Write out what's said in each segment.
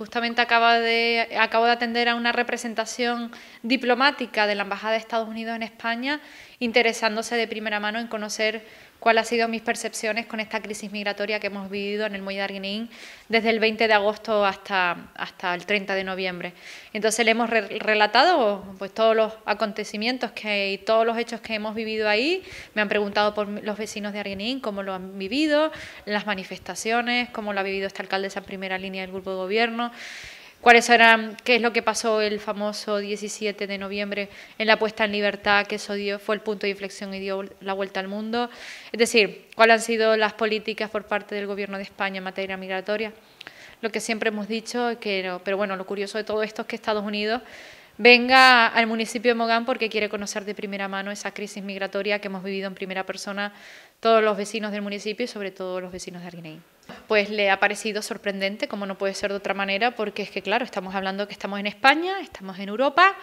Justamente acaba de, acabo de atender a una representación diplomática de la Embajada de Estados Unidos en España, interesándose de primera mano en conocer cuáles han sido mis percepciones con esta crisis migratoria que hemos vivido en el Muelle de desde el 20 de agosto hasta, hasta el 30 de noviembre. Entonces le hemos relatado pues, todos los acontecimientos que, y todos los hechos que hemos vivido ahí. Me han preguntado por los vecinos de Arguinín cómo lo han vivido, las manifestaciones, cómo lo ha vivido esta alcaldesa en primera línea del grupo de gobierno cuáles eran, qué es lo que pasó el famoso 17 de noviembre en la puesta en libertad, que eso dio, fue el punto de inflexión y dio la vuelta al mundo. Es decir, cuáles han sido las políticas por parte del Gobierno de España en materia migratoria. Lo que siempre hemos dicho, que, pero bueno, lo curioso de todo esto es que Estados Unidos venga al municipio de Mogán porque quiere conocer de primera mano esa crisis migratoria que hemos vivido en primera persona todos los vecinos del municipio y sobre todo los vecinos de Arguineí. Pues le ha parecido sorprendente, como no puede ser de otra manera, porque es que claro, estamos hablando que estamos en España, estamos en Europa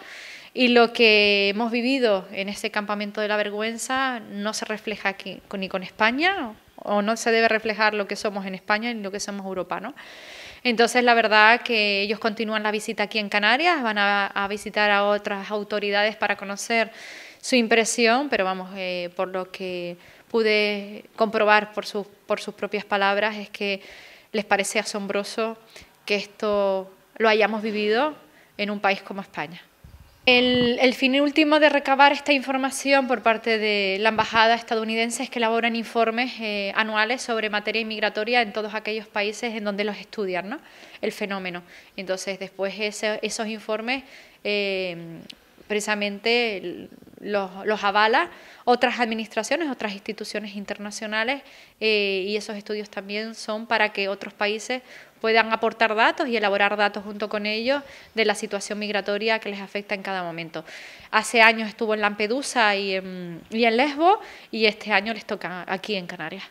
y lo que hemos vivido en ese campamento de la vergüenza no se refleja aquí, ni con España o no se debe reflejar lo que somos en España ni lo que somos Europa, ¿no? Entonces, la verdad que ellos continúan la visita aquí en Canarias, van a, visitar a otras autoridades para conocer su impresión, pero vamos, eh, por lo que pude comprobar por sus propias palabras, es que les parece asombroso que esto lo hayamos vivido en un país como España. El, fin último de recabar esta información por parte de la Embajada estadounidense es que elaboran informes eh, anuales sobre materia inmigratoria en todos aquellos países en donde los estudian, ¿no? el fenómeno. Entonces, después esos informes, eh, precisamente los, los avala otras administraciones, otras instituciones internacionales eh, y esos estudios también son para que otros países puedan aportar datos y elaborar datos junto con ellos de la situación migratoria que les afecta en cada momento. Hace años estuvo en Lampedusa y en, y en Lesbo y este año les toca aquí en Canarias.